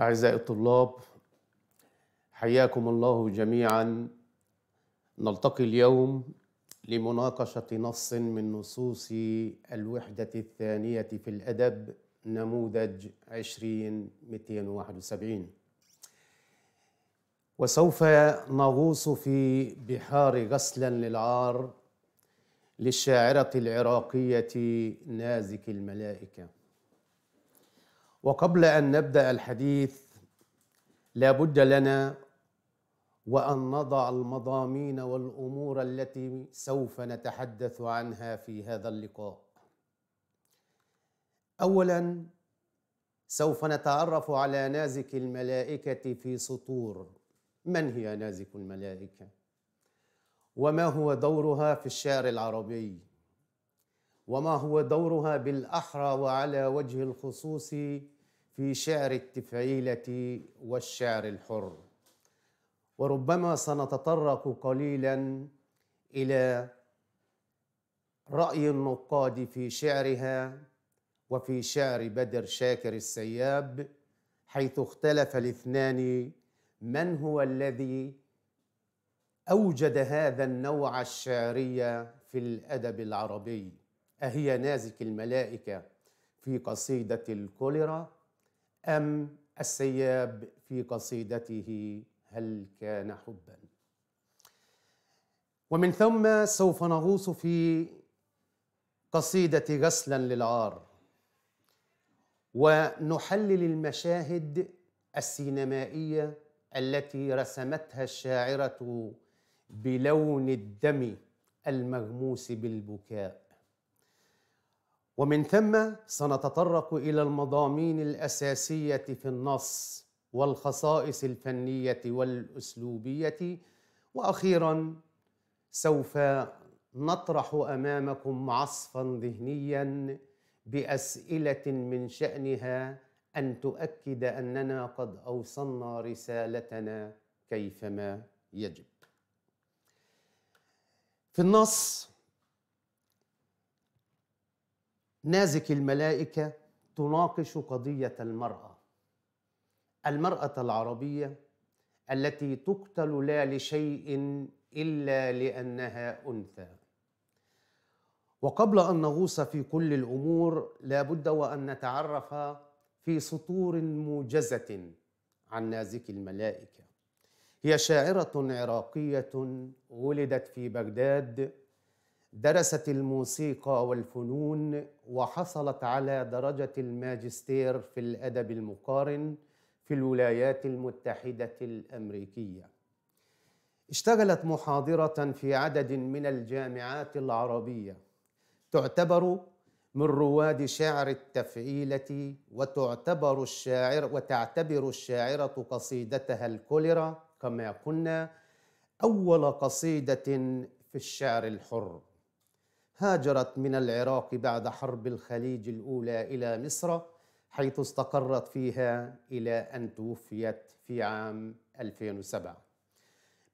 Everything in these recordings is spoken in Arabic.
أعزائي الطلاب حياكم الله جميعا نلتقي اليوم لمناقشة نص من نصوص الوحدة الثانية في الأدب نموذج 20271 وسوف نغوص في بحار غسلا للعار للشاعرة العراقية نازك الملائكة وقبل ان نبدا الحديث لا بد لنا وان نضع المضامين والامور التي سوف نتحدث عنها في هذا اللقاء اولا سوف نتعرف على نازك الملائكه في سطور من هي نازك الملائكه وما هو دورها في الشعر العربي وما هو دورها بالاحرى وعلى وجه الخصوص في شعر التفعيله والشعر الحر وربما سنتطرق قليلا الى راي النقاد في شعرها وفي شعر بدر شاكر السياب حيث اختلف الاثنان من هو الذي اوجد هذا النوع الشعري في الادب العربي أهي نازك الملائكة في قصيدة الكوليرا أم السياب في قصيدته هل كان حبا ومن ثم سوف نغوص في قصيدة غسلا للعار ونحلل المشاهد السينمائية التي رسمتها الشاعرة بلون الدم المغموس بالبكاء ومن ثم سنتطرق الى المضامين الاساسيه في النص والخصائص الفنيه والاسلوبيه واخيرا سوف نطرح امامكم عصفا ذهنيا باسئله من شانها ان تؤكد اننا قد اوصلنا رسالتنا كيفما يجب في النص نازك الملائكة تناقش قضية المرأة المرأة العربية التي تقتل لا لشيء إلا لأنها أنثى وقبل أن نغوص في كل الأمور لا بد وأن نتعرف في سطور موجزة عن نازك الملائكة هي شاعرة عراقية ولدت في بغداد درست الموسيقى والفنون وحصلت على درجة الماجستير في الأدب المقارن في الولايات المتحدة الأمريكية. اشتغلت محاضرة في عدد من الجامعات العربية تعتبر من رواد شعر التفعيلة وتعتبر الشاعر وتعتبر الشاعرة قصيدتها الكوليرا كما قلنا أول قصيدة في الشعر الحر هاجرت من العراق بعد حرب الخليج الاولى الى مصر حيث استقرت فيها الى ان توفيت في عام 2007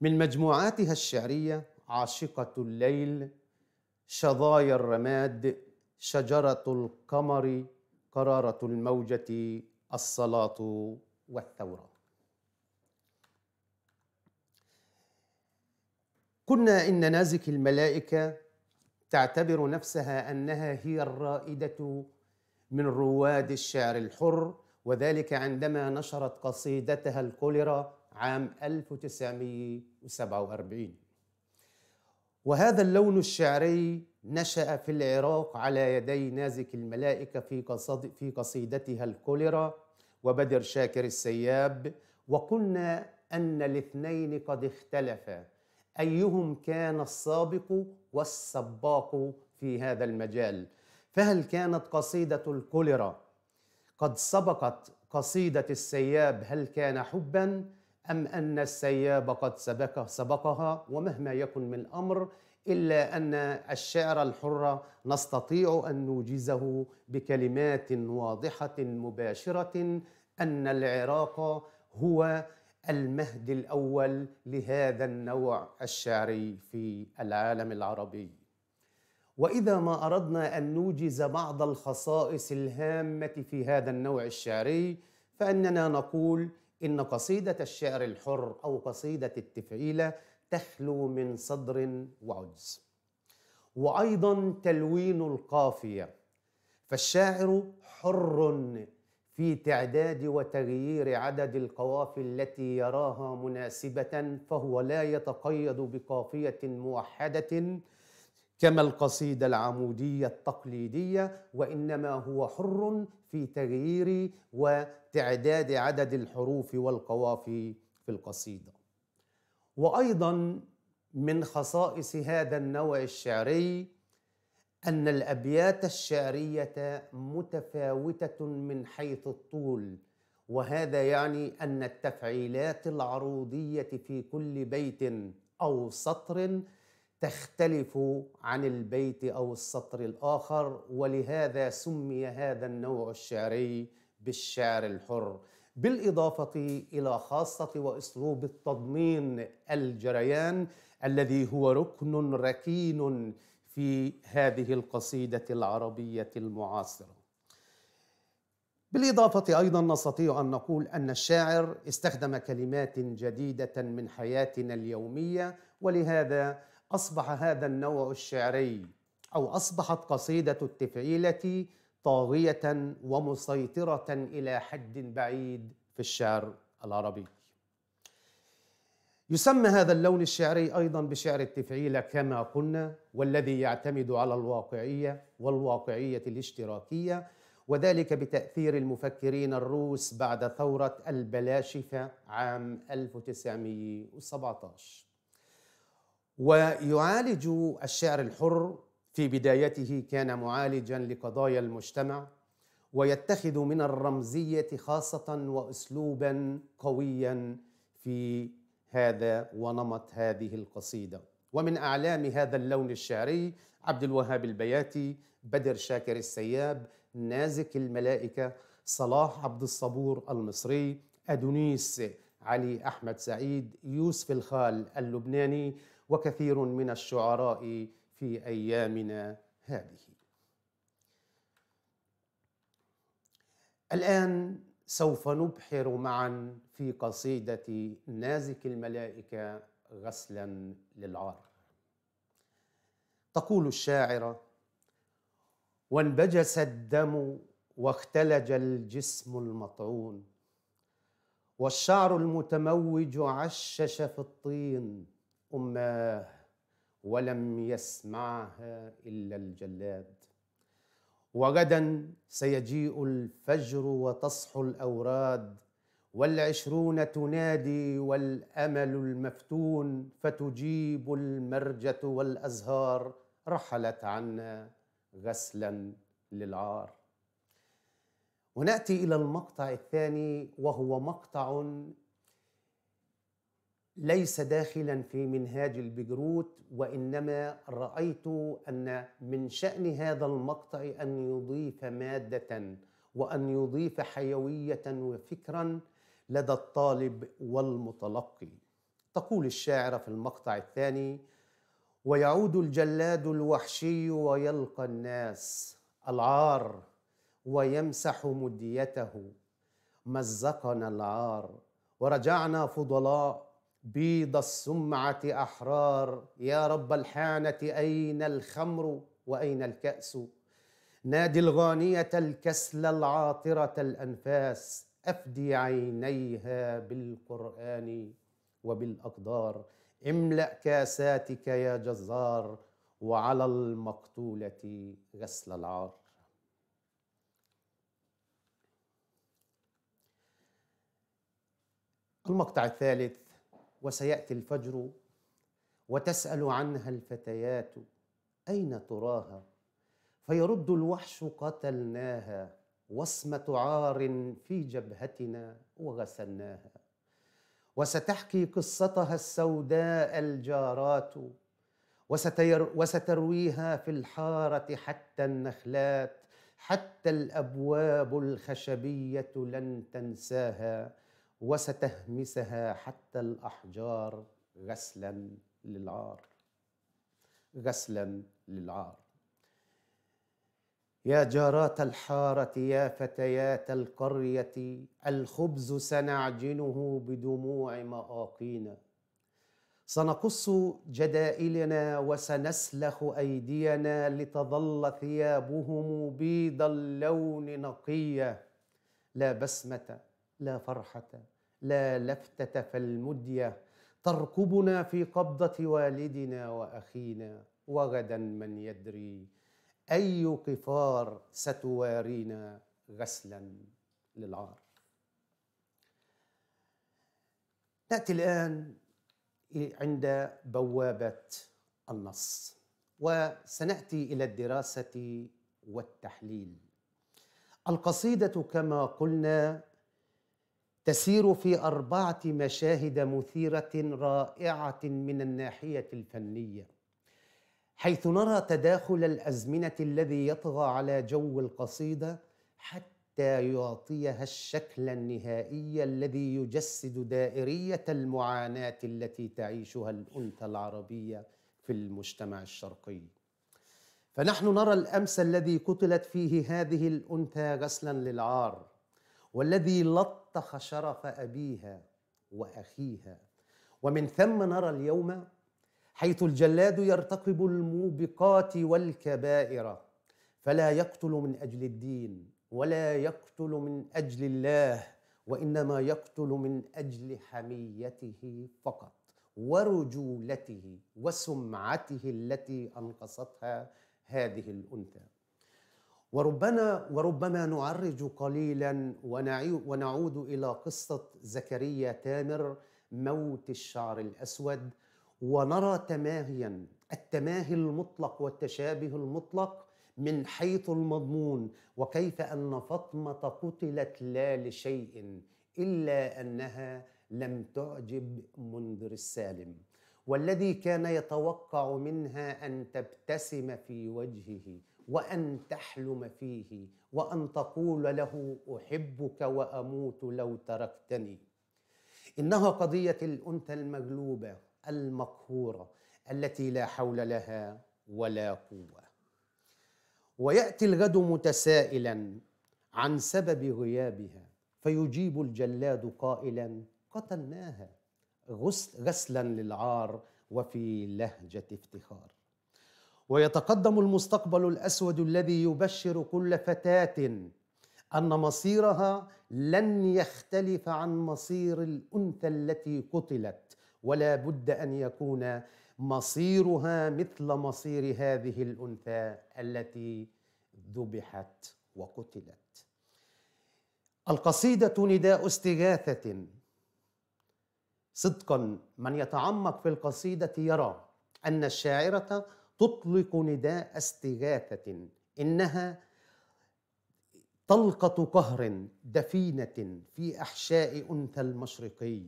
من مجموعاتها الشعريه عاشقه الليل شظايا الرماد شجره القمر قراره الموجه الصلاه والثوره كنا إن نازك الملائكة تعتبر نفسها انها هي الرائده من رواد الشعر الحر وذلك عندما نشرت قصيدتها الكوليرا عام 1947 وهذا اللون الشعري نشأ في العراق على يدي نازك الملائكة في, قصد في قصيدتها الكوليرا وبدر شاكر السياب وقلنا أن الاثنين قد اختلفا ايهم كان السابق والسباق في هذا المجال فهل كانت قصيده الكوليرا قد سبقت قصيده السياب هل كان حبا ام ان السياب قد سبق سبقها ومهما يكن من الامر الا ان الشعر الحر نستطيع ان نوجزه بكلمات واضحه مباشره ان العراق هو المهد الاول لهذا النوع الشعري في العالم العربي واذا ما اردنا ان نوجز بعض الخصائص الهامه في هذا النوع الشعري فاننا نقول ان قصيده الشعر الحر او قصيده التفعيله تخلو من صدر وعجز وايضا تلوين القافيه فالشاعر حر في تعداد وتغيير عدد القوافل التي يراها مناسبة فهو لا يتقيد بقافية موحدة كما القصيدة العمودية التقليدية وإنما هو حر في تغيير وتعداد عدد الحروف والقوافي في القصيدة وأيضا من خصائص هذا النوع الشعري أن الأبيات الشعرية متفاوتة من حيث الطول وهذا يعني أن التفعيلات العروضية في كل بيت أو سطر تختلف عن البيت أو السطر الآخر ولهذا سمي هذا النوع الشعري بالشعر الحر بالإضافة إلى خاصة وأسلوب التضمين الجريان الذي هو ركن ركين في هذه القصيده العربيه المعاصره بالاضافه ايضا نستطيع ان نقول ان الشاعر استخدم كلمات جديده من حياتنا اليوميه ولهذا اصبح هذا النوع الشعري او اصبحت قصيده التفعيله طاغيه ومسيطره الى حد بعيد في الشعر العربي يسمى هذا اللون الشعري ايضا بشعر التفعيل كما قلنا والذي يعتمد على الواقعيه والواقعيه الاشتراكيه وذلك بتاثير المفكرين الروس بعد ثوره البلاشفه عام 1917 ويعالج الشعر الحر في بدايته كان معالجا لقضايا المجتمع ويتخذ من الرمزيه خاصه واسلوبا قويا في هذا ونمط هذه القصيده ومن اعلام هذا اللون الشعري عبد الوهاب البياتي بدر شاكر السياب نازك الملائكه صلاح عبد الصبور المصري ادونيس علي احمد سعيد يوسف الخال اللبناني وكثير من الشعراء في ايامنا هذه الان سوف نبحر معا في قصيدة نازك الملائكة غسلا للعار تقول الشاعرة وانبجس الدم واختلج الجسم المطعون والشعر المتموج عشش في الطين أماه ولم يسمعها إلا الجلاد وغدا سيجيء الفجر وتصحو الاوراد والعشرون تنادي والامل المفتون فتجيب المرجه والازهار رحلت عنا غسلا للعار وناتي الى المقطع الثاني وهو مقطع ليس داخلا في منهاج البجروت وانما رايت ان من شان هذا المقطع ان يضيف ماده وان يضيف حيويه وفكرا لدى الطالب والمتلقي تقول الشاعره في المقطع الثاني ويعود الجلاد الوحشي ويلقى الناس العار ويمسح مديته مزقنا العار ورجعنا فضلاء بيض السمعة أحرار يا رب الحانة أين الخمر وأين الكأس نادي الغانية الكسل العاطرة الأنفاس أفدي عينيها بالقرآن وبالأقدار املأ كاساتك يا جزار وعلى المقتولة غسل العار المقطع الثالث وسياتي الفجر وتسال عنها الفتيات اين تراها فيرد الوحش قتلناها وصمه عار في جبهتنا وغسلناها وستحكي قصتها السوداء الجارات وستير وسترويها في الحاره حتى النخلات حتى الابواب الخشبيه لن تنساها وستهمسها حتى الأحجار غسلا للعار غسلا للعار يا جارات الحارة يا فتيات القرية الخبز سنعجنه بدموع مآقينا سنقص جدائلنا وسنسلخ أيدينا لتظل ثيابهم بيض اللون نقية لا بسمة لا فرحة لا لفتة فالمدية تركبنا في قبضة والدنا وأخينا وغدا من يدري أي قفار ستوارينا غسلا للعار نأتي الآن عند بوابة النص وسنأتي إلى الدراسة والتحليل القصيدة كما قلنا تسير في أربعة مشاهد مثيرة رائعة من الناحية الفنية حيث نرى تداخل الأزمنة الذي يطغى على جو القصيدة حتى يعطيها الشكل النهائي الذي يجسد دائرية المعاناة التي تعيشها الأنثى العربية في المجتمع الشرقي فنحن نرى الأمس الذي قتلت فيه هذه الأنثى غسلا للعار والذي لط وأبطخ شرف أبيها وأخيها ومن ثم نرى اليوم حيث الجلاد يرتقب الموبقات والكبائر فلا يقتل من أجل الدين ولا يقتل من أجل الله وإنما يقتل من أجل حميته فقط ورجولته وسمعته التي أنقصتها هذه الأنثى وربما وربما نعرج قليلا ونعود الى قصه زكريا تامر موت الشعر الاسود ونرى تماهيا التماهي المطلق والتشابه المطلق من حيث المضمون وكيف ان فاطمه قتلت لا لشيء الا انها لم تعجب منذر السالم والذي كان يتوقع منها ان تبتسم في وجهه وان تحلم فيه وان تقول له احبك واموت لو تركتني انها قضيه الانثى المغلوبه المقهوره التي لا حول لها ولا قوه وياتي الغد متسائلا عن سبب غيابها فيجيب الجلاد قائلا قتلناها غسلا للعار وفي لهجه افتخار ويتقدم المستقبل الاسود الذي يبشر كل فتاه ان مصيرها لن يختلف عن مصير الانثى التي قتلت ولا بد ان يكون مصيرها مثل مصير هذه الانثى التي ذبحت وقتلت القصيده نداء استغاثه صدقا من يتعمق في القصيده يرى ان الشاعره تطلق نداء استغاثه انها طلقه قهر دفينه في احشاء انثى المشرقي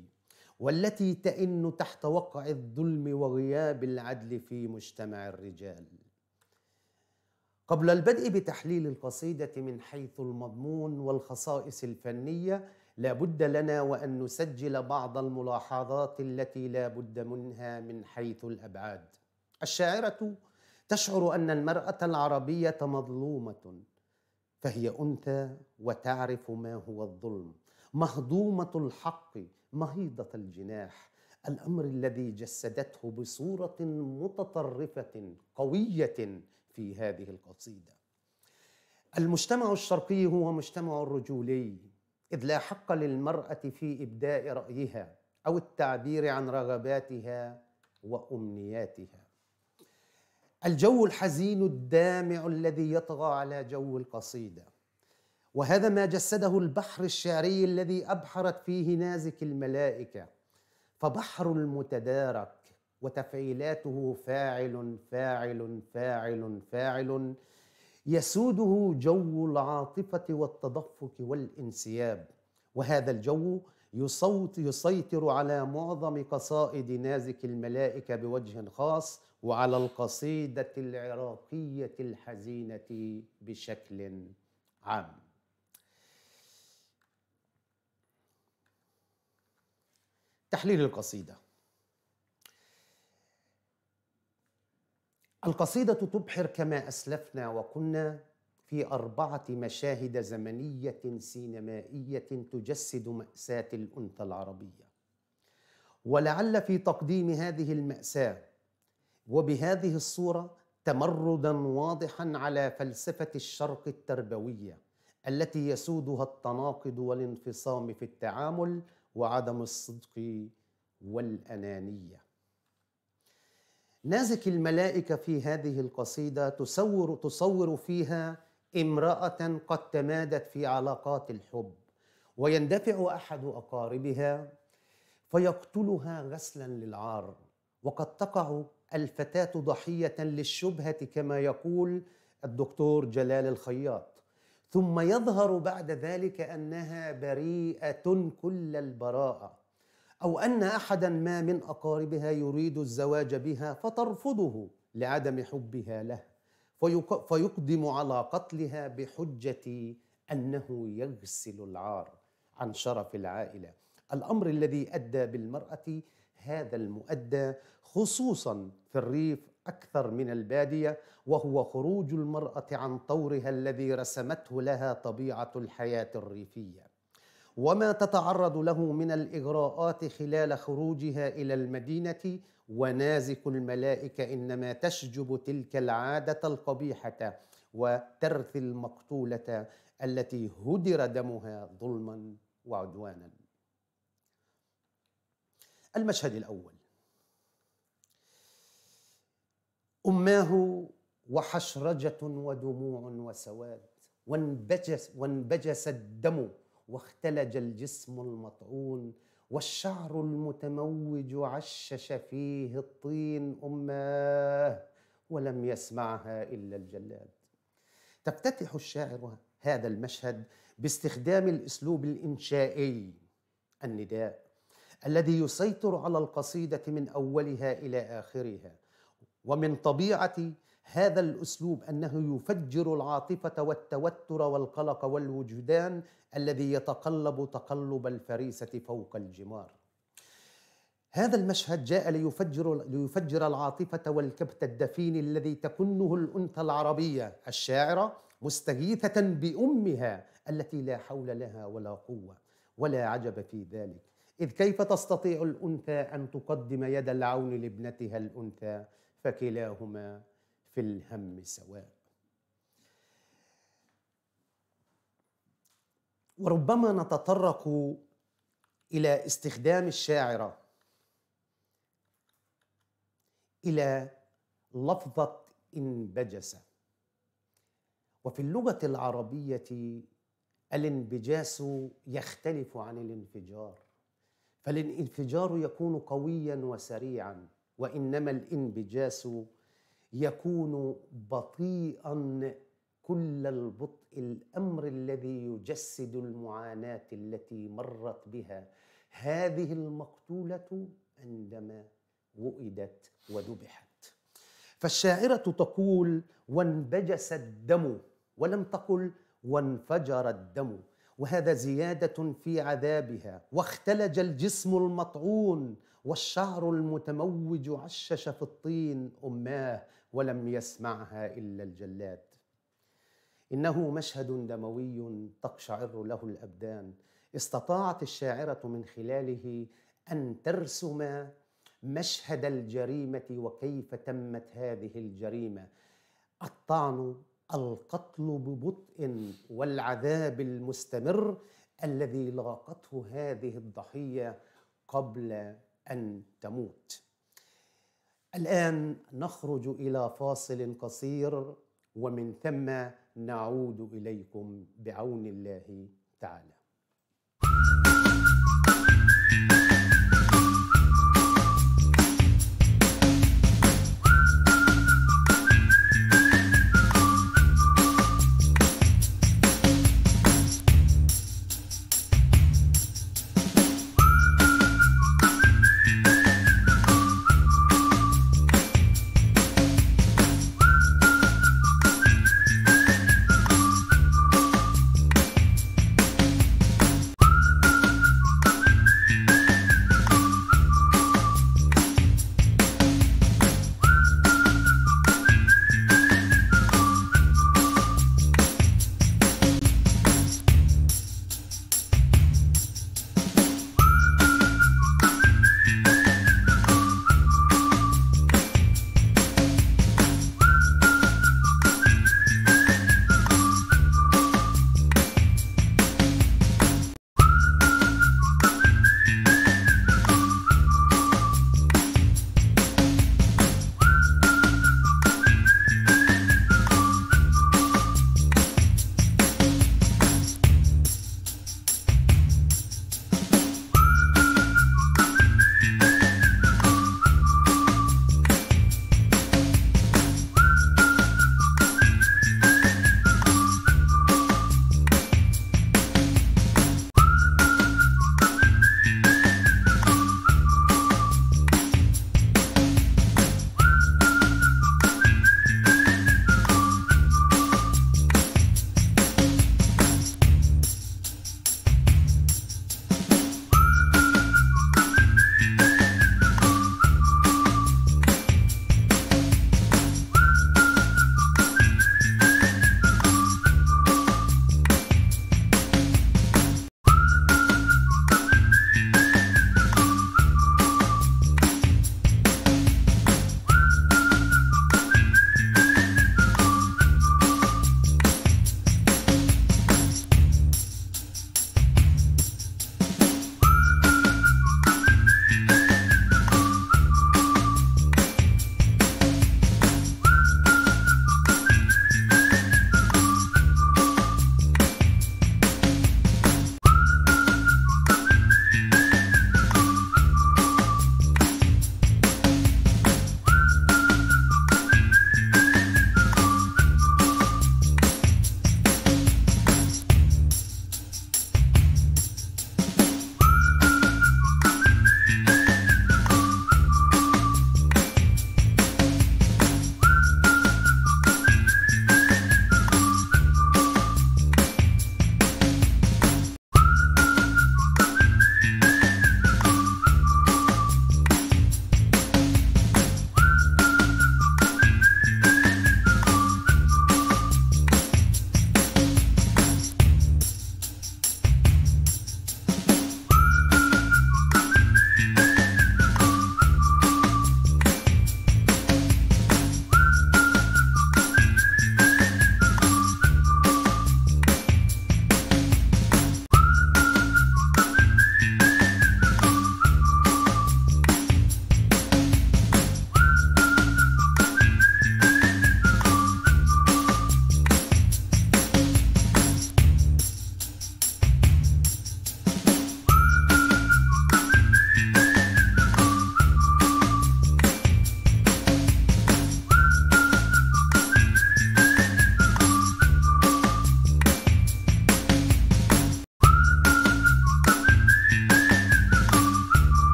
والتي تئن تحت وقع الظلم وغياب العدل في مجتمع الرجال قبل البدء بتحليل القصيده من حيث المضمون والخصائص الفنيه لا بد لنا وان نسجل بعض الملاحظات التي لا بد منها من حيث الابعاد الشاعرة تشعر أن المرأة العربية مظلومة فهي أنثى وتعرف ما هو الظلم مهضومة الحق مهيضة الجناح الأمر الذي جسدته بصورة متطرفة قوية في هذه القصيدة المجتمع الشرقي هو مجتمع رجولي إذ لا حق للمرأة في إبداء رأيها أو التعبير عن رغباتها وأمنياتها الجو الحزين الدامع الذي يطغى على جو القصيده وهذا ما جسده البحر الشعري الذي ابحرت فيه نازك الملائكه فبحر المتدارك وتفعيلاته فاعل فاعل فاعل فاعل يسوده جو العاطفه والتدفق والانسياب وهذا الجو يصوت يسيطر على معظم قصائد نازك الملائكه بوجه خاص وعلى القصيدة العراقية الحزينة بشكل عام تحليل القصيدة القصيدة تبحر كما أسلفنا وكنا في أربعة مشاهد زمنية سينمائية تجسد مأساة الأنثى العربية ولعل في تقديم هذه المأساة وبهذه الصوره تمردا واضحا على فلسفه الشرق التربويه التي يسودها التناقض والانفصام في التعامل وعدم الصدق والانانيه نازك الملائكه في هذه القصيده تصور تصور فيها امراه قد تمادت في علاقات الحب ويندفع احد اقاربها فيقتلها غسلا للعار وقد تقع الفتاة ضحية للشبهة كما يقول الدكتور جلال الخياط ثم يظهر بعد ذلك أنها بريئة كل البراءة أو أن أحدا ما من أقاربها يريد الزواج بها فترفضه لعدم حبها له فيقدم على قتلها بحجة أنه يغسل العار عن شرف العائلة الأمر الذي أدى بالمرأة هذا المؤدى خصوصا في الريف اكثر من الباديه وهو خروج المراه عن طورها الذي رسمته لها طبيعه الحياه الريفيه وما تتعرض له من الاغراءات خلال خروجها الى المدينه ونازك الملائكه انما تشجب تلك العاده القبيحه وترثي المقتوله التي هدر دمها ظلما وعدوانا المشهد الأول أماه وحشرجة ودموع وسواد وانبجس, وانبجس الدم واختلج الجسم المطعون والشعر المتموج عشش فيه الطين أماه ولم يسمعها إلا الجلاد تفتتح الشاعر هذا المشهد باستخدام الاسلوب الانشائي النداء الذي يسيطر على القصيده من اولها الى اخرها ومن طبيعه هذا الاسلوب انه يفجر العاطفه والتوتر والقلق والوجدان الذي يتقلب تقلب الفريسه فوق الجمار هذا المشهد جاء ليفجر ليفجر العاطفه والكبت الدفين الذي تكنه الانثى العربيه الشاعره مستغيثه بامها التي لا حول لها ولا قوه ولا عجب في ذلك إذ كيف تستطيع الأنثى أن تقدم يد العون لابنتها الأنثى فكلاهما في الهم سواء وربما نتطرق إلى استخدام الشاعرة إلى لفظة انبجس وفي اللغة العربية الانبجاس يختلف عن الانفجار فالانفجار يكون قويا وسريعا وانما الانبجاس يكون بطيئا كل البطء الامر الذي يجسد المعاناه التي مرت بها هذه المقتوله عندما وئدت وذبحت فالشاعره تقول وانبجس الدم ولم تقل وانفجر الدم وهذا زياده في عذابها واختلج الجسم المطعون والشعر المتموج عشش في الطين اماه ولم يسمعها الا الجلاد انه مشهد دموي تقشعر له الابدان استطاعت الشاعره من خلاله ان ترسم مشهد الجريمه وكيف تمت هذه الجريمه الطعن القتل ببطء والعذاب المستمر الذي لاقته هذه الضحيه قبل ان تموت الان نخرج الى فاصل قصير ومن ثم نعود اليكم بعون الله تعالى thank you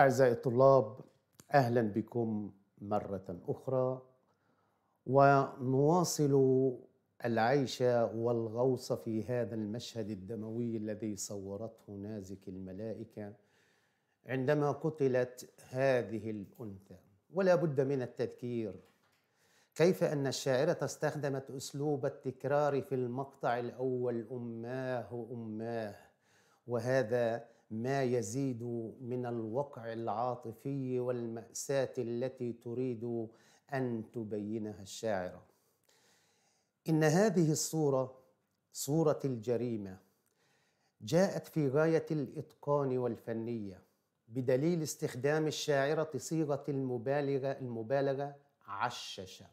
أعزائي الطلاب أهلا بكم مرة أخرى ونواصل العيش والغوص في هذا المشهد الدموي الذي صورته نازك الملائكة عندما قتلت هذه الأنثى ولا بد من التذكير كيف أن الشاعرة استخدمت أسلوب التكرار في المقطع الأول أماه أماه وهذا ما يزيد من الوقع العاطفي والمأساة التي تريد أن تبينها الشاعرة. إن هذه الصورة صورة الجريمة جاءت في غاية الإتقان والفنية بدليل استخدام الشاعرة صيغة المبالغة المبالغة عششة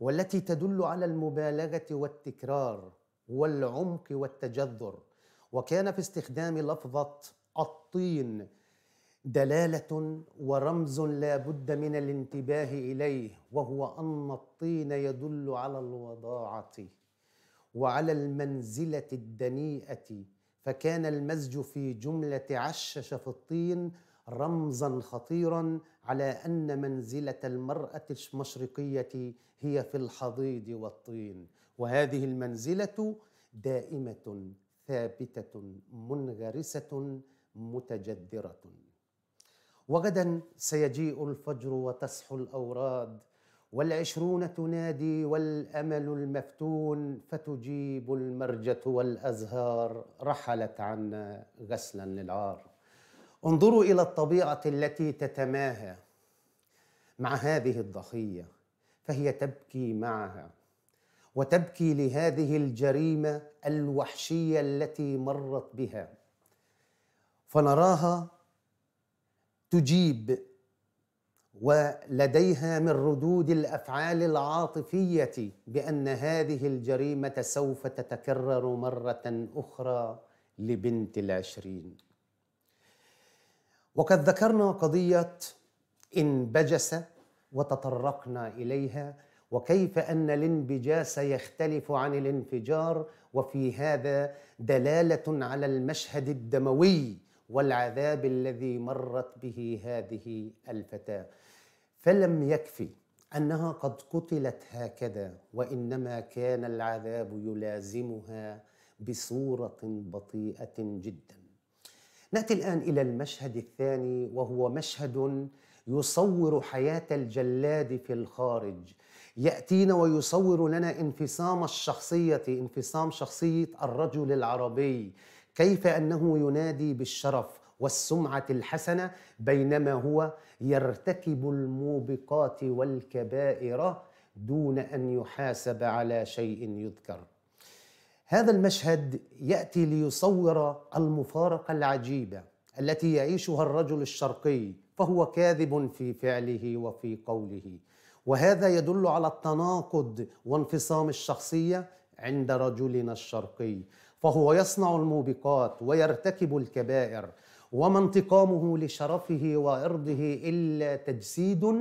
والتي تدل على المبالغة والتكرار والعمق والتجذر وكان في استخدام لفظة الطين دلالة ورمز لا بد من الانتباه إليه وهو أن الطين يدل على الوضاعة وعلى المنزلة الدنيئة فكان المزج في جملة عشش في الطين رمزا خطيرا على ان منزله المراه المشرقيه هي في الحضيض والطين وهذه المنزله دائمه ثابته منغرسه متجذره وغدا سيجيء الفجر وتصحو الاوراد والعشرون تنادي والامل المفتون فتجيب المرجه والازهار رحلت عنا غسلا للعار انظروا الى الطبيعه التي تتماهى مع هذه الضحيه فهي تبكي معها وتبكي لهذه الجريمه الوحشيه التي مرت بها فنراها تجيب ولديها من ردود الافعال العاطفيه بان هذه الجريمه سوف تتكرر مره اخرى لبنت العشرين وقد ذكرنا قضيه انبجس وتطرقنا اليها وكيف ان الانبجاس يختلف عن الانفجار وفي هذا دلاله على المشهد الدموي والعذاب الذي مرت به هذه الفتاه فلم يكفي انها قد قتلت هكذا وانما كان العذاب يلازمها بصوره بطيئه جدا ناتي الان الى المشهد الثاني وهو مشهد يصور حياه الجلاد في الخارج ياتينا ويصور لنا انفصام الشخصيه انفصام شخصيه الرجل العربي كيف انه ينادي بالشرف والسمعه الحسنه بينما هو يرتكب الموبقات والكبائر دون ان يحاسب على شيء يذكر هذا المشهد ياتي ليصور المفارقه العجيبه التي يعيشها الرجل الشرقي فهو كاذب في فعله وفي قوله وهذا يدل على التناقض وانفصام الشخصيه عند رجلنا الشرقي فهو يصنع الموبقات ويرتكب الكبائر وما انتقامه لشرفه وعرضه الا تجسيد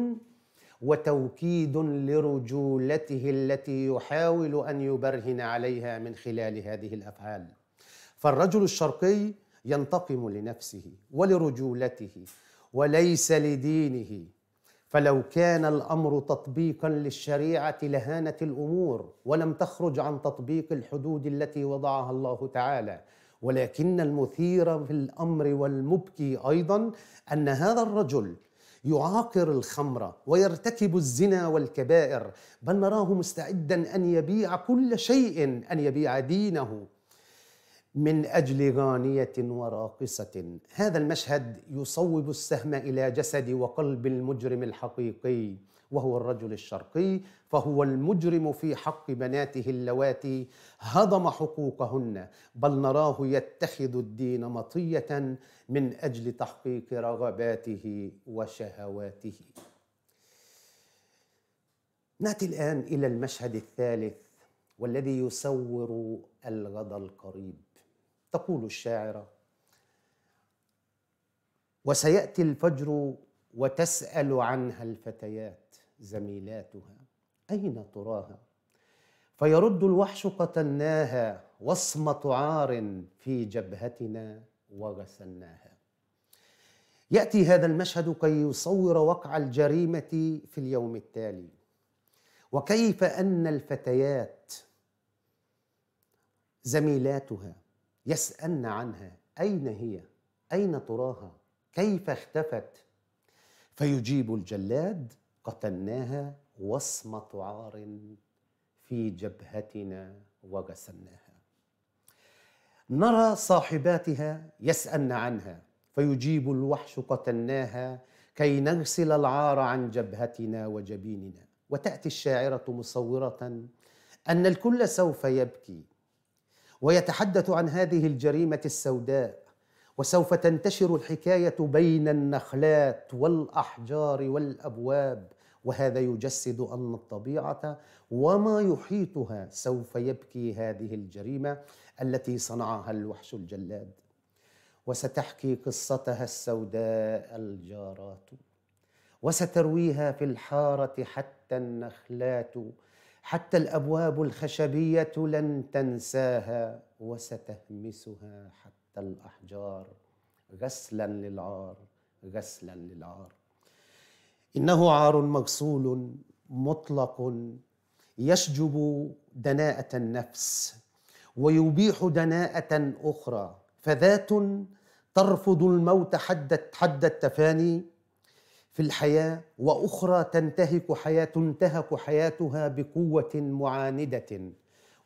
وتوكيد لرجولته التي يحاول ان يبرهن عليها من خلال هذه الافعال فالرجل الشرقي ينتقم لنفسه ولرجولته وليس لدينه فلو كان الامر تطبيقا للشريعه لهانت الامور ولم تخرج عن تطبيق الحدود التي وضعها الله تعالى ولكن المثير في الامر والمبكي ايضا ان هذا الرجل يعاقر الخمر ويرتكب الزنا والكبائر بل نراه مستعدا ان يبيع كل شيء ان يبيع دينه من أجل غانية وراقصة هذا المشهد يصوب السهم إلى جسد وقلب المجرم الحقيقي وهو الرجل الشرقي فهو المجرم في حق بناته اللواتي هضم حقوقهن بل نراه يتخذ الدين مطيه من اجل تحقيق رغباته وشهواته ناتي الان الى المشهد الثالث والذي يصور الغد القريب تقول الشاعره وسياتي الفجر وتسال عنها الفتيات زميلاتها اين تراها فيرد الوحش قتلناها وصمه عار في جبهتنا وغسلناها ياتي هذا المشهد كي يصور وقع الجريمه في اليوم التالي وكيف ان الفتيات زميلاتها يسألن عنها أين هي أين تراها كيف اختفت فيجيب الجلاد قتلناها وصمة عار في جبهتنا وغسلناها نرى صاحباتها يسألن عنها فيجيب الوحش قتلناها كي نغسل العار عن جبهتنا وجبيننا وتأتي الشاعرة مصورة أن الكل سوف يبكي ويتحدث عن هذه الجريمه السوداء وسوف تنتشر الحكايه بين النخلات والاحجار والابواب وهذا يجسد ان الطبيعه وما يحيطها سوف يبكي هذه الجريمه التي صنعها الوحش الجلاد وستحكي قصتها السوداء الجارات وسترويها في الحاره حتى النخلات حتى الابواب الخشبيه لن تنساها وستهمسها حتى الاحجار غسلا للعار غسلا للعار انه عار مغسول مطلق يشجب دناءه النفس ويبيح دناءه اخرى فذات ترفض الموت حد حد التفاني في الحياه واخرى تنتهك حياه تنتهك حياتها بقوه معانده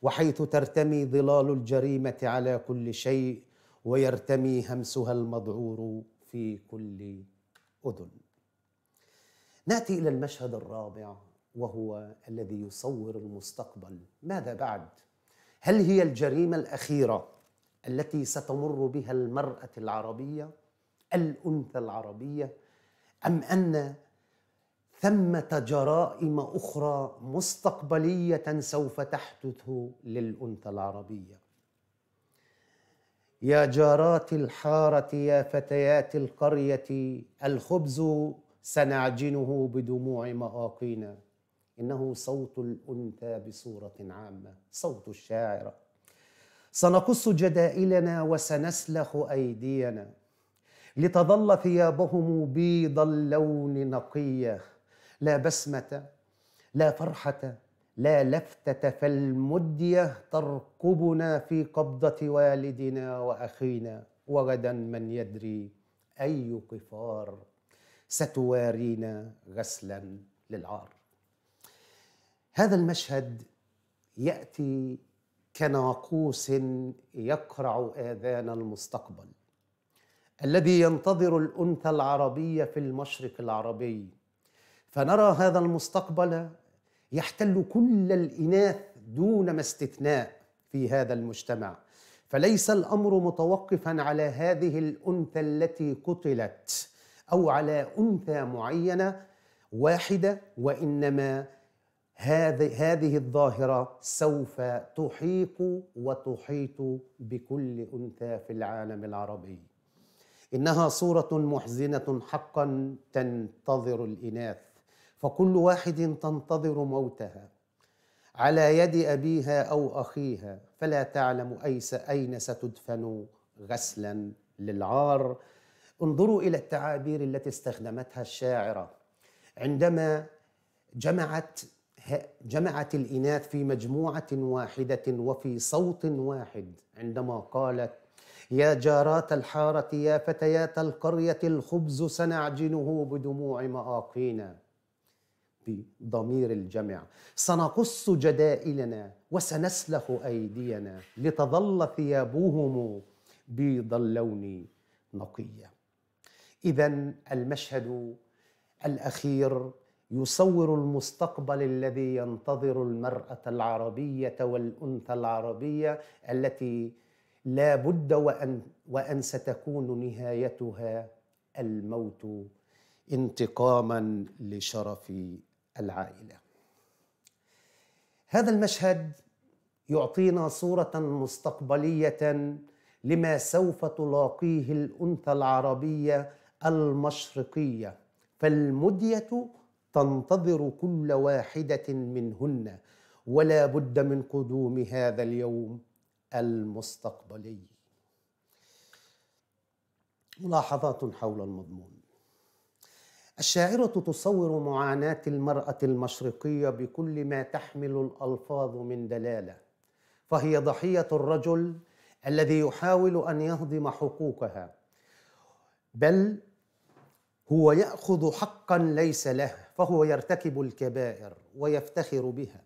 وحيث ترتمي ظلال الجريمه على كل شيء ويرتمي همسها المذعور في كل اذن ناتي الى المشهد الرابع وهو الذي يصور المستقبل ماذا بعد هل هي الجريمه الاخيره التي ستمر بها المراه العربيه الانثى العربيه أم أن ثمة جرائم أخرى مستقبلية سوف تحدث للأنثى العربية يا جارات الحارة يا فتيات القرية الخبز سنعجنه بدموع مآقينا إنه صوت الأنثى بصورة عامة صوت الشاعرة سنقص جدائلنا وسنسلخ أيدينا لتظل ثيابهم بيض اللون نقيه لا بسمه لا فرحه لا لفته فالمديه ترقبنا في قبضه والدنا واخينا وغدا من يدري اي قفار ستوارينا غسلا للعار هذا المشهد ياتي كناقوس يقرع اذان المستقبل الذي ينتظر الانثى العربيه في المشرق العربي فنرى هذا المستقبل يحتل كل الاناث دون ما استثناء في هذا المجتمع فليس الامر متوقفا على هذه الانثى التي قتلت او على انثى معينه واحده وانما هذه الظاهره سوف تحيق وتحيط بكل انثى في العالم العربي انها صوره محزنه حقا تنتظر الاناث فكل واحد تنتظر موتها على يد ابيها او اخيها فلا تعلم ايس اين ستدفن غسلا للعار انظروا الى التعابير التي استخدمتها الشاعره عندما جمعت جمعت الاناث في مجموعه واحده وفي صوت واحد عندما قالت يا جارات الحارة يا فتيات القرية الخبز سنعجنه بدموع مآقينا بضمير الجمع سنقص جدائلنا وسنسلخ أيدينا لتظل ثيابهم بيض اللون نقية إذا المشهد الأخير يصور المستقبل الذي ينتظر المرأة العربية والأنثى العربية التي لا بد وأن, وأن ستكون نهايتها الموت انتقاما لشرف العائلة هذا المشهد يعطينا صورة مستقبلية لما سوف تلاقيه الأنثى العربية المشرقية فالمدية تنتظر كل واحدة منهن ولا بد من قدوم هذا اليوم المستقبلي ملاحظات حول المضمون الشاعرة تصور معاناة المرأة المشرقية بكل ما تحمل الألفاظ من دلالة فهي ضحية الرجل الذي يحاول أن يهضم حقوقها بل هو يأخذ حقا ليس له فهو يرتكب الكبائر ويفتخر بها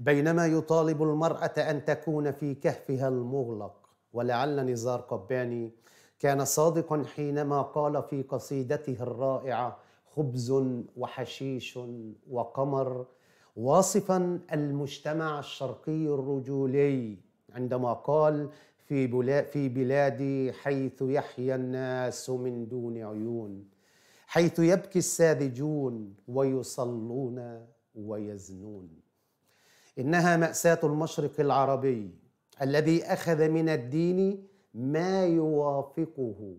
بينما يطالب المرأة أن تكون في كهفها المغلق ولعل نزار قباني كان صادقا حينما قال في قصيدته الرائعة خبز وحشيش وقمر واصفا المجتمع الشرقي الرجولي عندما قال في, بلا في بلادي حيث يحيا الناس من دون عيون حيث يبكي الساذجون ويصلون ويزنون انها ماساه المشرق العربي الذي اخذ من الدين ما يوافقه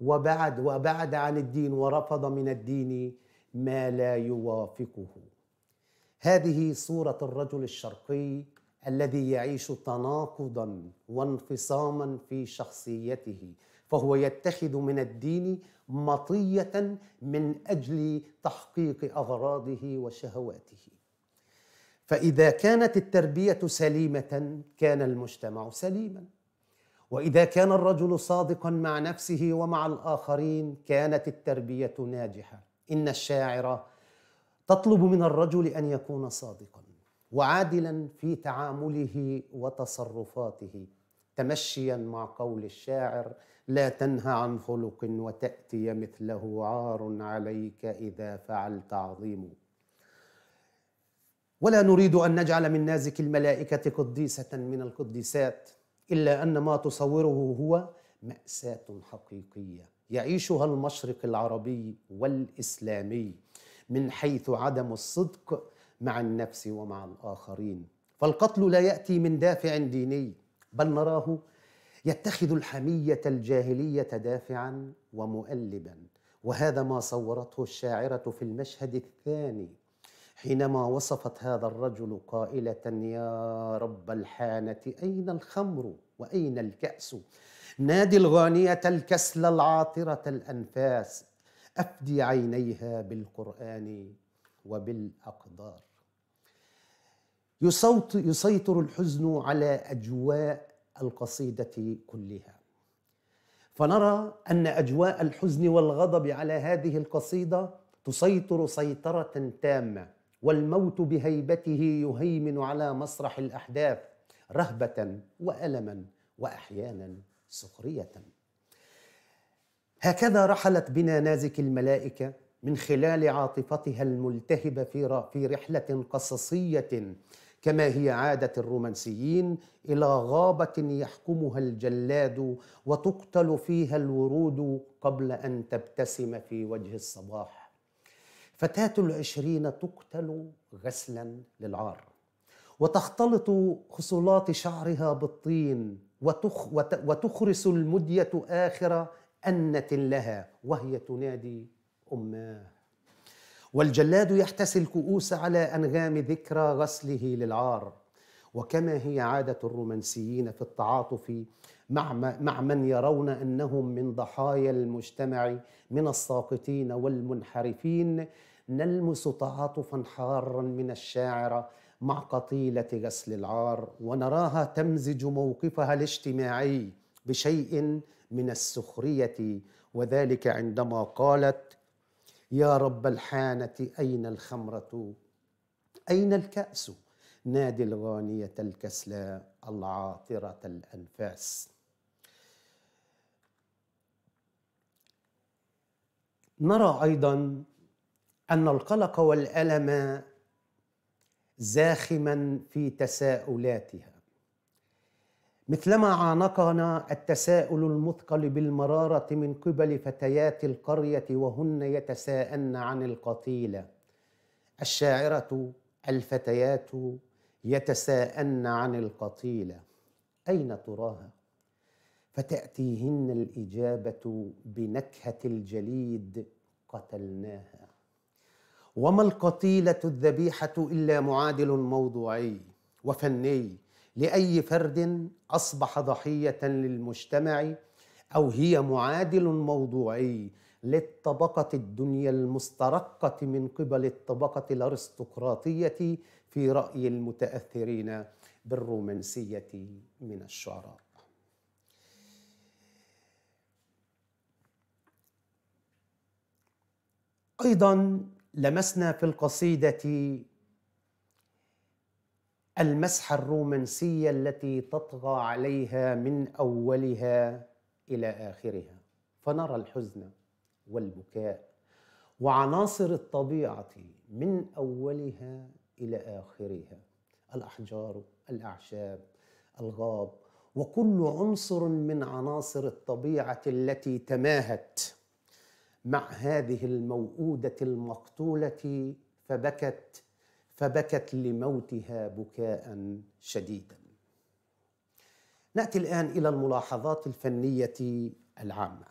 وبعد وبعد عن الدين ورفض من الدين ما لا يوافقه هذه صوره الرجل الشرقي الذي يعيش تناقضا وانفصاما في شخصيته فهو يتخذ من الدين مطيه من اجل تحقيق اغراضه وشهواته فاذا كانت التربيه سليمه كان المجتمع سليما واذا كان الرجل صادقا مع نفسه ومع الاخرين كانت التربيه ناجحه ان الشاعر تطلب من الرجل ان يكون صادقا وعادلا في تعامله وتصرفاته تمشيا مع قول الشاعر لا تنهى عن خلق وتاتي مثله عار عليك اذا فعلت عظيم ولا نريد ان نجعل من نازك الملائكه قديسه من القديسات الا ان ما تصوره هو ماساه حقيقيه يعيشها المشرق العربي والاسلامي من حيث عدم الصدق مع النفس ومع الاخرين فالقتل لا ياتي من دافع ديني بل نراه يتخذ الحميه الجاهليه دافعا ومؤلبا وهذا ما صورته الشاعره في المشهد الثاني حينما وصفت هذا الرجل قائلة يا رب الحانة أين الخمر وأين الكأس نادي الغانية الكسل العاطرة الأنفاس أفدي عينيها بالقرآن وبالأقدار يصوت يسيطر الحزن على أجواء القصيدة كلها فنرى أن أجواء الحزن والغضب على هذه القصيدة تسيطر سيطرة تامة والموت بهيبته يهيمن على مسرح الاحداث رهبه والما واحيانا سخريه هكذا رحلت بنا نازك الملائكه من خلال عاطفتها الملتهبه في في رحله قصصيه كما هي عاده الرومانسيين الى غابه يحكمها الجلاد وتقتل فيها الورود قبل ان تبتسم في وجه الصباح فتاة العشرين تقتل غسلا للعار وتختلط خصلات شعرها بالطين وتخ وتخرس المدية آخر أنة لها وهي تنادي أماه والجلاد يحتسي الكؤوس على أنغام ذكرى غسله للعار وكما هي عادة الرومانسيين في التعاطف مع, مع من يرون انهم من ضحايا المجتمع من الساقطين والمنحرفين نلمس تعاطفا حارا من الشاعره مع قتيله غسل العار ونراها تمزج موقفها الاجتماعي بشيء من السخريه وذلك عندما قالت يا رب الحانه اين الخمره اين الكاس نادي الغانيه الكسلاء العاطره الانفاس نرى ايضا ان القلق والالم زاخما في تساؤلاتها مثلما عانقنا التساؤل المثقل بالمراره من قبل فتيات القريه وهن يتساءلن عن القتيله الشاعره الفتيات يتساءلن عن القتيله اين تراها فتاتيهن الاجابه بنكهه الجليد قتلناها وما القتيله الذبيحه الا معادل موضوعي وفني لاي فرد اصبح ضحيه للمجتمع او هي معادل موضوعي للطبقه الدنيا المسترقه من قبل الطبقه الارستقراطيه في راي المتاثرين بالرومانسيه من الشعراء ايضا لمسنا في القصيده المسحه الرومانسيه التي تطغى عليها من اولها الى اخرها فنرى الحزن والبكاء وعناصر الطبيعه من اولها الى اخرها الاحجار الاعشاب الغاب وكل عنصر من عناصر الطبيعه التي تماهت مع هذه الموءوده المقتوله فبكت فبكت لموتها بكاء شديدا ناتي الان الى الملاحظات الفنيه العامه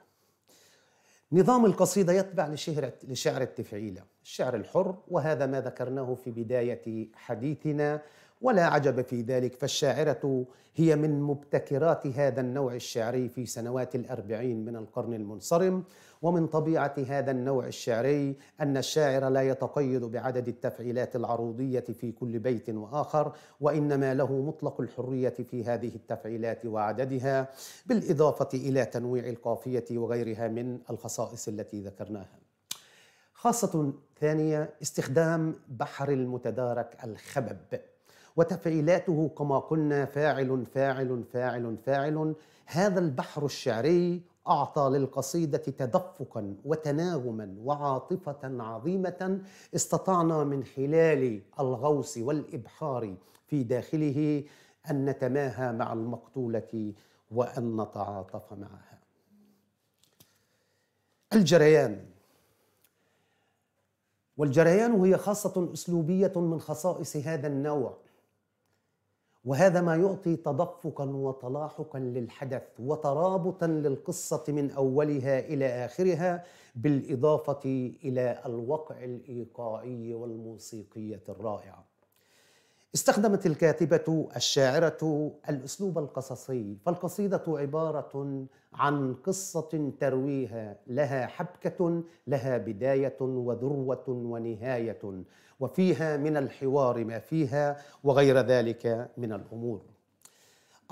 نظام القصيدة يتبع لشهر لشعر التفعيلة الشعر الحر وهذا ما ذكرناه في بداية حديثنا ولا عجب في ذلك فالشاعرة هي من مبتكرات هذا النوع الشعري في سنوات الأربعين من القرن المنصرم ومن طبيعة هذا النوع الشعري أن الشاعر لا يتقيد بعدد التفعيلات العروضية في كل بيت وآخر وإنما له مطلق الحرية في هذه التفعيلات وعددها بالإضافة إلى تنويع القافية وغيرها من الخصائص التي ذكرناها خاصة ثانية استخدام بحر المتدارك الخبب وتفعيلاته كما قلنا فاعل فاعل فاعل فاعل هذا البحر الشعري أعطى للقصيدة تدفقا وتناغما وعاطفة عظيمة استطعنا من خلال الغوص والإبحار في داخله أن نتماهى مع المقتولة وأن نتعاطف معها. الجريان والجريان هي خاصة أسلوبية من خصائص هذا النوع وهذا ما يعطي تدفقا وتلاحقا للحدث وترابطا للقصه من اولها الى اخرها بالاضافه الى الوقع الايقاعي والموسيقيه الرائعه استخدمت الكاتبه الشاعره الاسلوب القصصي فالقصيده عباره عن قصه ترويها لها حبكه لها بدايه وذروه ونهايه وفيها من الحوار ما فيها وغير ذلك من الامور.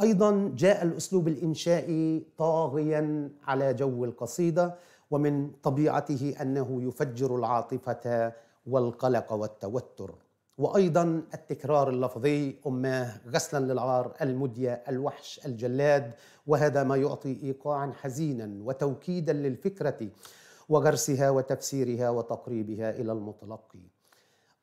ايضا جاء الاسلوب الانشائي طاغيا على جو القصيده ومن طبيعته انه يفجر العاطفه والقلق والتوتر. وايضا التكرار اللفظي اماه غسلا للعار المديه الوحش الجلاد وهذا ما يعطي ايقاعا حزينا وتوكيدا للفكره وغرسها وتفسيرها وتقريبها الى المتلقي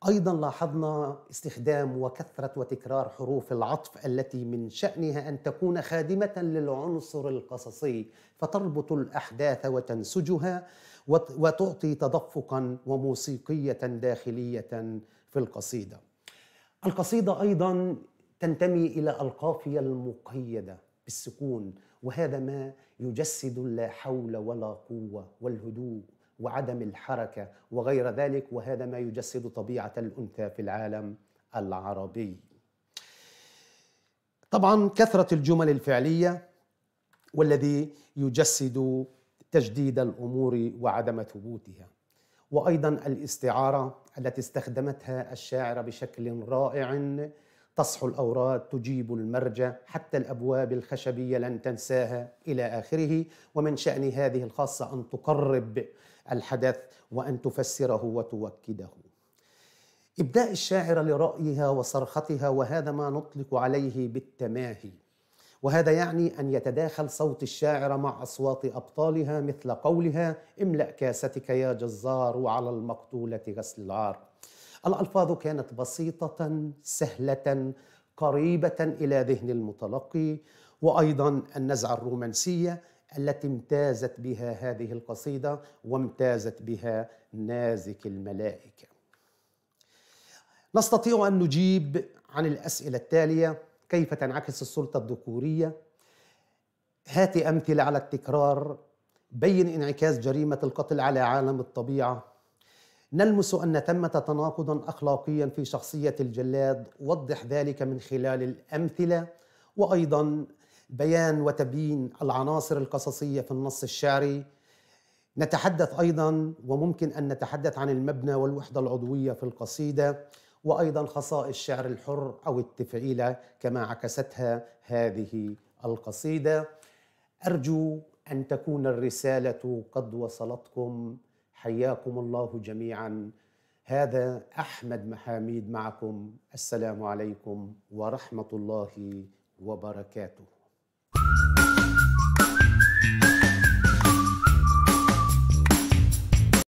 ايضا لاحظنا استخدام وكثره وتكرار حروف العطف التي من شانها ان تكون خادمه للعنصر القصصي فتربط الاحداث وتنسجها وتعطي تدفقا وموسيقيه داخليه في القصيده القصيده ايضا تنتمي الى القافيه المقيده بالسكون وهذا ما يجسد اللا حول ولا قوه والهدوء وعدم الحركه وغير ذلك وهذا ما يجسد طبيعه الانثى في العالم العربي. طبعا كثره الجمل الفعليه والذي يجسد تجديد الامور وعدم ثبوتها. وايضا الاستعاره التي استخدمتها الشاعره بشكل رائع تصحو الاوراد تجيب المرجى حتى الابواب الخشبيه لن تنساها الى اخره ومن شان هذه الخاصه ان تقرب الحدث وان تفسره وتوكده ابداء الشاعره لرايها وصرختها وهذا ما نطلق عليه بالتماهي وهذا يعني ان يتداخل صوت الشاعره مع اصوات ابطالها مثل قولها املا كاستك يا جزار وعلى المقتوله غسل العار الألفاظ كانت بسيطة سهلة قريبة إلى ذهن المتلقي وأيضا النزعة الرومانسية التي امتازت بها هذه القصيدة وامتازت بها نازك الملائكة نستطيع أن نجيب عن الأسئلة التالية كيف تنعكس السلطة الذكورية هات أمثلة على التكرار بين انعكاس جريمة القتل على عالم الطبيعة نلمس ان ثمه تناقضا اخلاقيا في شخصيه الجلاد وضح ذلك من خلال الامثله وايضا بيان وتبيين العناصر القصصيه في النص الشعري نتحدث ايضا وممكن ان نتحدث عن المبنى والوحده العضويه في القصيده وايضا خصائص الشعر الحر او التفعيله كما عكستها هذه القصيده ارجو ان تكون الرساله قد وصلتكم حياكم الله جميعا هذا احمد محاميد معكم السلام عليكم ورحمه الله وبركاته